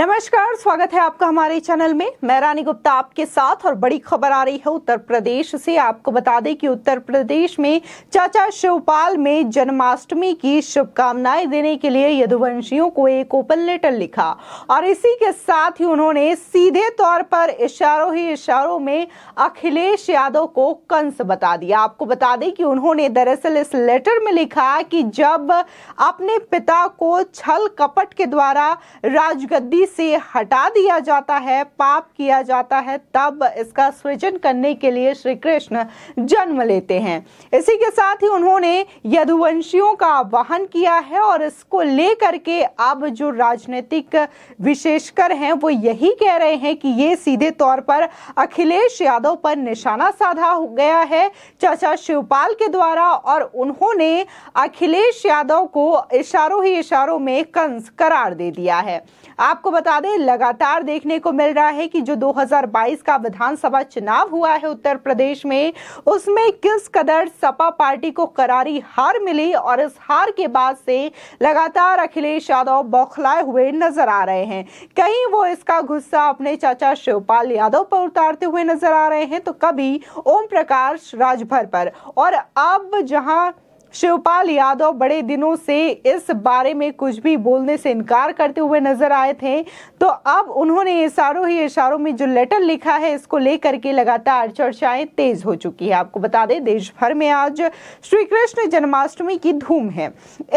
नमस्कार स्वागत है आपका हमारे चैनल में मैं रानी गुप्ता आपके साथ और बड़ी खबर आ रही है उत्तर प्रदेश से आपको बता दें कि उत्तर प्रदेश में चाचा शिवपाल में जन्माष्टमी की शुभकामनाएं देने के लिए यदुवंशियों को एक ओपन लेटर लिखा और इसी के साथ ही उन्होंने सीधे तौर पर इशारों ही इशारों में अखिलेश यादव को कंस बता दिया आपको बता दें कि उन्होंने दरअसल इस लेटर में लिखा कि जब अपने पिता को छल कपट के द्वारा राजगद्दी से हटा दिया जाता है पाप किया जाता है तब इसका सृजन करने के लिए श्री कृष्ण जन्म लेते हैं इसी के साथ ही उन्होंने यदुवंशियों का वाहन किया है और इसको लेकर के अब जो राजनीतिक विशेषकर हैं वो यही कह रहे हैं कि ये सीधे तौर पर अखिलेश यादव पर निशाना साधा हो गया है चाचा शिवपाल के द्वारा और उन्होंने अखिलेश यादव को इशारों ही इशारों में कंस करार दे दिया है आपको बता दें लगातार देखने को मिल रहा है कि जो 2022 का विधानसभा चुनाव हुआ है उत्तर प्रदेश में उसमें किस कदर सपा पार्टी को करारी हार मिली और इस हार के बाद से लगातार अखिलेश यादव बौखलाए हुए नजर आ रहे हैं कहीं वो इसका गुस्सा अपने चाचा शिवपाल यादव पर उतारते हुए नजर आ रहे हैं तो कभी ओम प्रकाश राजभर पर और अब जहां शिवपाल यादव बड़े दिनों से इस बारे में कुछ भी बोलने से इनकार करते हुए नजर आए थे तो अब उन्होंने इशारों ही इशारों में जो लेटर लिखा है इसको लेकर के लगातार चर्चाएं तेज हो चुकी है आपको बता दें देश भर में आज श्री कृष्ण जन्माष्टमी की धूम है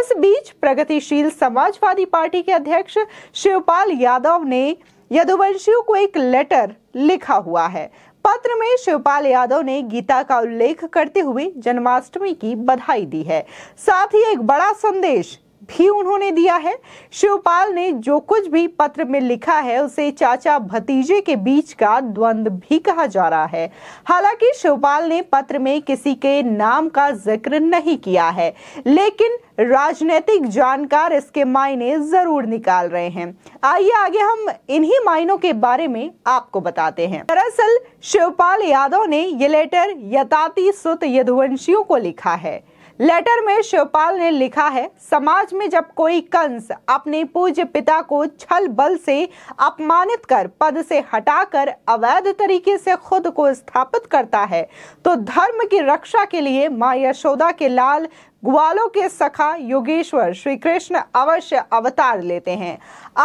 इस बीच प्रगतिशील समाजवादी पार्टी के अध्यक्ष शिवपाल यादव ने यदुवंशियों को एक लेटर लिखा हुआ है पत्र में शिवपाल यादव ने गीता का उल्लेख करते हुए जन्माष्टमी की बधाई दी है साथ ही एक बड़ा संदेश भी उन्होंने दिया है शिवपाल ने जो कुछ भी पत्र में लिखा है उसे चाचा भतीजे के बीच का द्वंद भी कहा जा रहा है हालांकि शिवपाल ने पत्र में किसी के नाम का जिक्र नहीं किया है लेकिन राजनीतिक जानकार इसके मायने जरूर निकाल रहे हैं आइए आगे हम इन्हीं मायनों के बारे में आपको बताते हैं दरअसल शिवपाल यादव ने ये लेटर यताती सुत यदुवंशियों को लिखा है लेटर में शिवपाल ने लिखा है समाज में जब कोई कंस अपने पूज्य पिता को छल बल से अपमानित कर पद से हटाकर अवैध तरीके से खुद को स्थापित करता है तो धर्म की रक्षा के लिए माँ यशोदा के लाल ग्वालों के सखा योगेश्वर श्री कृष्ण अवश्य अवतार लेते हैं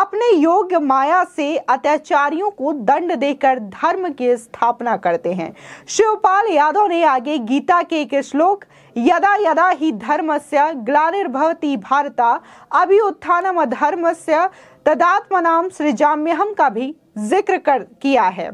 अपने योग्य माया से अत्याचारियों को दंड देकर धर्म की स्थापना करते हैं शिवपाल यादव ने आगे गीता के एक श्लोक यदा यदा ही धर्म से ग्लानिर्भवति भारत अभियुत्थानम से तदात्मनाम सृजाम्यहम का भी जिक्र कर किया है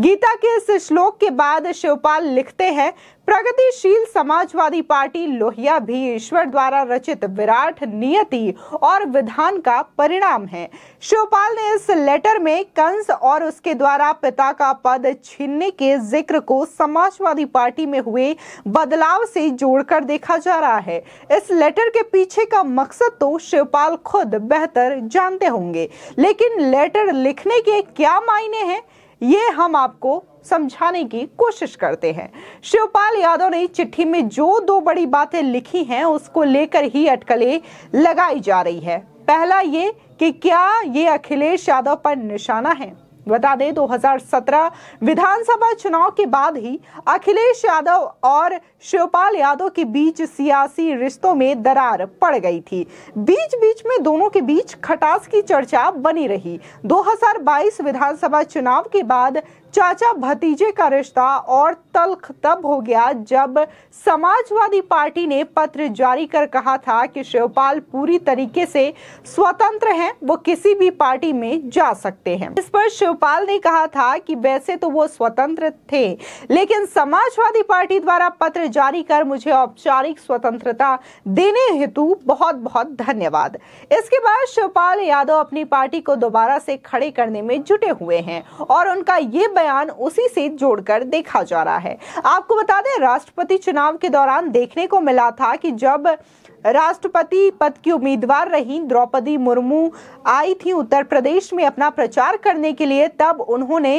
गीता के इस श्लोक के बाद शिवपाल लिखते हैं प्रगतिशील समाजवादी पार्टी लोहिया भी ईश्वर द्वारा रचित विराट नियति और विधान का परिणाम है शिवपाल ने इस लेटर में कंस और उसके द्वारा पिता का पद छीनने के जिक्र को समाजवादी पार्टी में हुए बदलाव से जोड़कर देखा जा रहा है इस लेटर के पीछे का मकसद तो शिवपाल खुद बेहतर जानते होंगे लेकिन लेटर लिखने के क्या मायने हैं ये हम आपको समझाने की कोशिश करते हैं शिवपाल यादव ने चिट्ठी में जो दो बड़ी बातें लिखी हैं उसको लेकर ही अटकलें लगाई जा रही है पहला ये कि क्या ये अखिलेश यादव पर निशाना है बता दें 2017 विधानसभा चुनाव के बाद ही अखिलेश यादव और शिवपाल यादव के बीच सियासी रिश्तों में दरार पड़ गई थी बीच बीच में दोनों के बीच खटास की चर्चा बनी रही 2022 विधानसभा चुनाव के बाद चाचा भतीजे का रिश्ता और तलख तब हो गया जब समाजवादी पार्टी ने पत्र जारी कर कहा था कि शिवपाल पूरी तरीके से स्वतंत्र हैं वो किसी भी पार्टी में जा सकते हैं इस पर शिवपाल ने कहा था कि वैसे तो वो स्वतंत्र थे लेकिन समाजवादी पार्टी द्वारा पत्र जारी कर मुझे औपचारिक स्वतंत्रता देने हेतु बहुत बहुत धन्यवाद इसके बाद शिवपाल यादव अपनी पार्टी को दोबारा से खड़े करने में जुटे हुए हैं और उनका ये बयान उसी से जोड़कर देखा जा रहा है आपको बता दें राष्ट्रपति चुनाव के दौरान देखने को मिला था कि जब राष्ट्रपति पद की उम्मीदवार रही द्रौपदी मुर्मू आई थी उत्तर प्रदेश में अपना प्रचार करने के लिए तब उन्होंने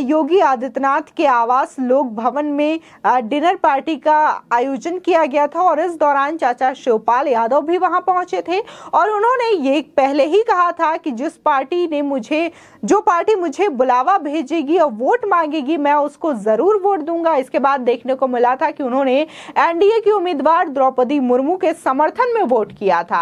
योगी आदित्यनाथ के आवास लोक भवन में डिनर पार्टी का आयोजन किया गया था और इस दौरान चाचा शिवपाल यादव भी वहां पहुंचे थे और उन्होंने ये पहले ही कहा था कि जिस पार्टी ने मुझे जो पार्टी मुझे बुलावा भेजेगी और वोट मांगेगी मैं उसको जरूर वोट दूंगा इसके बाद देखने को मिला था कि उन्होंने एनडीए की उम्मीदवार द्रौपदी मुर्मू के समर्थन में वोट किया था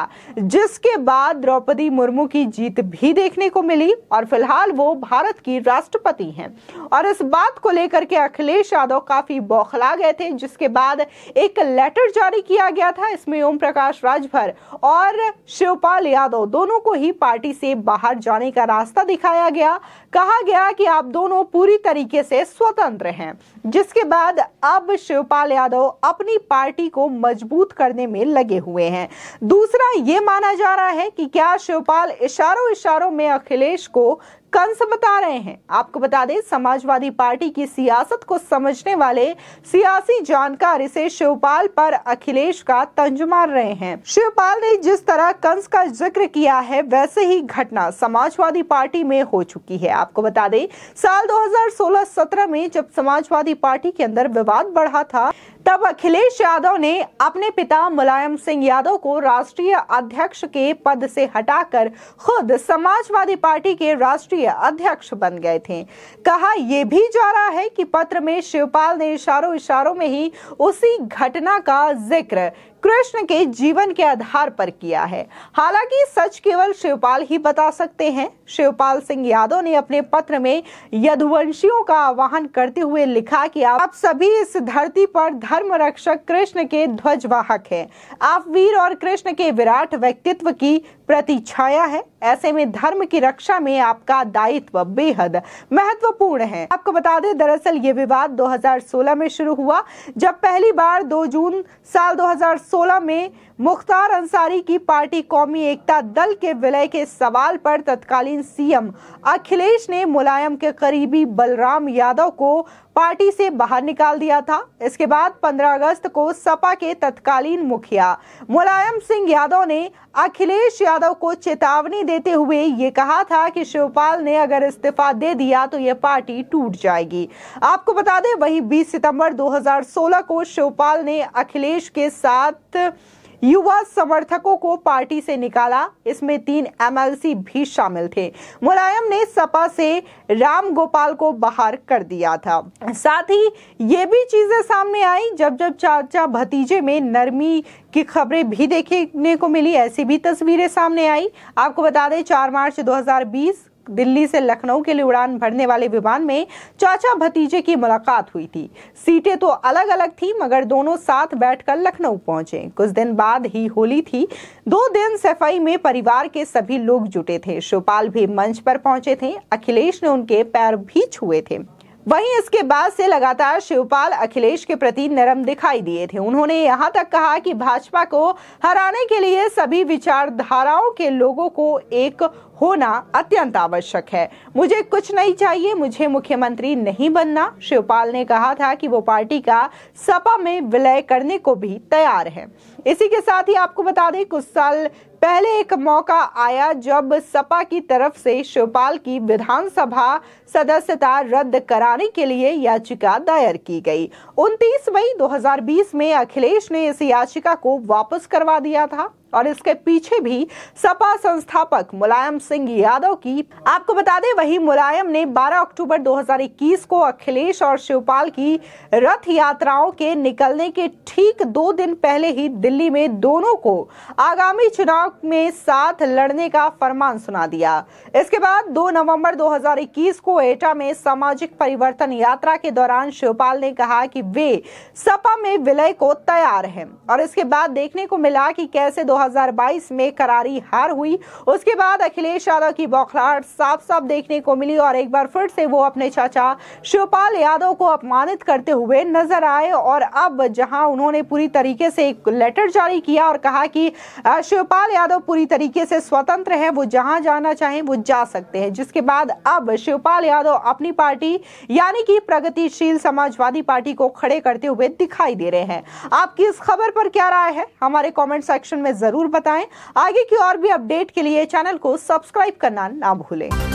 जिसके बाद द्रौपदी मुर्मू की जीत भी देखने को मिली और फिलहाल वो भारत की राष्ट्रपति हैं और इस बात को लेकर के अखिलेश यादव काफी बौखला गए थे जिसके बाद एक लेटर जारी किया गया था इसमें ओम प्रकाश राजभर और शिवपाल यादव दोनों को ही पार्टी से बाहर जाने का रास्ता दिखाया गया कहा गया कि आप दोनों पूरी तरीके से स्वतंत्र हैं जिसके बाद अब शिवपाल यादव अपनी पार्टी को मजबूत करने में लगे हुए हैं दूसरा ये माना जा रहा है कि क्या शिवपाल इशारों इशारों में अखिलेश को कंस बता रहे हैं आपको बता दें समाजवादी पार्टी की सियासत को समझने वाले सियासी जानकार इसे शिवपाल पर अखिलेश का तंज मार रहे हैं शिवपाल ने जिस तरह कंस का जिक्र किया है वैसे ही घटना समाजवादी पार्टी में हो चुकी है आपको बता दें साल 2016-17 में जब समाजवादी पार्टी के अंदर विवाद बढ़ा था तब अखिलेश यादव ने अपने पिता मुलायम सिंह यादव को राष्ट्रीय अध्यक्ष के पद से हटाकर खुद समाजवादी पार्टी के राष्ट्रीय अध्यक्ष बन गए थे कहा यह भी जा रहा है कि पत्र में शिवपाल ने इशारों इशारों में ही उसी घटना का जिक्र कृष्ण के जीवन के आधार पर किया है हालांकि सच केवल शिवपाल ही बता सकते हैं शिवपाल सिंह यादव ने अपने पत्र में यदुवंशियों का आह्वान करते हुए लिखा कि आप सभी इस धरती पर धर्म रक्षक कृष्ण के ध्वजवाहक हैं आप वीर और कृष्ण के विराट व्यक्तित्व की प्रति छाया है ऐसे में धर्म की रक्षा में आपका दायित्व बेहद महत्वपूर्ण है आपको बता दें दरअसल ये विवाद 2016 में शुरू हुआ जब पहली बार 2 जून साल 2016 में मुख्तार अंसारी की पार्टी कौमी एकता दल के विलय के सवाल पर तत्कालीन सीएम अखिलेश ने मुलायम के करीबी बलराम यादव को पार्टी से बाहर निकाल दिया था इसके बाद 15 अगस्त को सपा के तत्कालीन मुखिया मुलायम सिंह यादव ने अखिलेश यादव को चेतावनी देते हुए ये कहा था कि शिवपाल ने अगर इस्तीफा दे दिया तो यह पार्टी टूट जाएगी आपको बता दें वही 20 सितंबर 2016 को शिवपाल ने अखिलेश के साथ युवा समर्थकों को पार्टी से निकाला इसमें तीन एमएलसी भी शामिल थे मुलायम ने सपा से राम गोपाल को बाहर कर दिया था साथ ही ये भी चीजें सामने आई जब जब चाचा भतीजे में नरमी की खबरें भी देखने को मिली ऐसी भी तस्वीरें सामने आई आपको बता दें चार मार्च 2020 दिल्ली से लखनऊ के लिए उड़ान भरने वाले विमान में चाचा भतीजे की मुलाकात हुई थी सीटें तो अलग अलग थी मगर दोनों साथ बैठकर लखनऊ पहुंचे कुछ दिन बाद ही होली थी दो दिन सफाई में परिवार के सभी लोग जुटे थे शिवपाल भी मंच पर पहुंचे थे अखिलेश ने उनके पैर भी छुए थे वहीं इसके बाद से लगातार शिवपाल अखिलेश के प्रति नरम दिखाई दिए थे उन्होंने यहां तक कहा कि भाजपा को हराने के लिए सभी विचारधाराओं के लोगों को एक होना अत्यंत आवश्यक है मुझे कुछ नहीं चाहिए मुझे मुख्यमंत्री नहीं बनना शिवपाल ने कहा था कि वो पार्टी का सपा में विलय करने को भी तैयार है इसी के साथ ही आपको बता दें कुछ साल पहले एक मौका आया जब सपा की तरफ से शिवपाल की विधानसभा सदस्यता रद्द कराने के लिए याचिका दायर की गई 29 मई 2020 में अखिलेश ने इस याचिका को वापस करवा दिया था और इसके पीछे भी सपा संस्थापक मुलायम सिंह यादव की आपको बता दें वही मुलायम ने 12 अक्टूबर 2021 को अखिलेश और शिवपाल की रथ यात्राओं के निकलने के ठीक दो दिन पहले ही दिल्ली में दोनों को आगामी चुनाव में साथ लड़ने का फरमान सुना दिया इसके बाद 2 नवंबर 2021 को एटा में सामाजिक परिवर्तन यात्रा के दौरान शिवपाल ने कहा कि वे सपा में विलय को तैयार हैं और इसके बाद देखने को मिला कि कैसे 2022 में करारी हार हुई उसके बाद अखिलेश यादव की बौखलाहट साफ साफ देखने को मिली और एक बार फिर से वो अपने चाचा शिवपाल यादव को अपमानित करते हुए नजर आए और अब जहां उन्होंने पूरी तरीके से एक लेटर जारी किया और कहा कि शिवपाल यादव पूरी तरीके से स्वतंत्र है वो जहां जाना चाहे वो जा सकते हैं जिसके बाद अब शिवपाल यादव अपनी पार्टी यानी कि प्रगतिशील समाजवादी पार्टी को खड़े करते हुए दिखाई दे रहे हैं आपकी इस खबर पर क्या राय है हमारे कॉमेंट सेक्शन में जरूर जरूर बताएं आगे की और भी अपडेट के लिए चैनल को सब्सक्राइब करना ना भूलें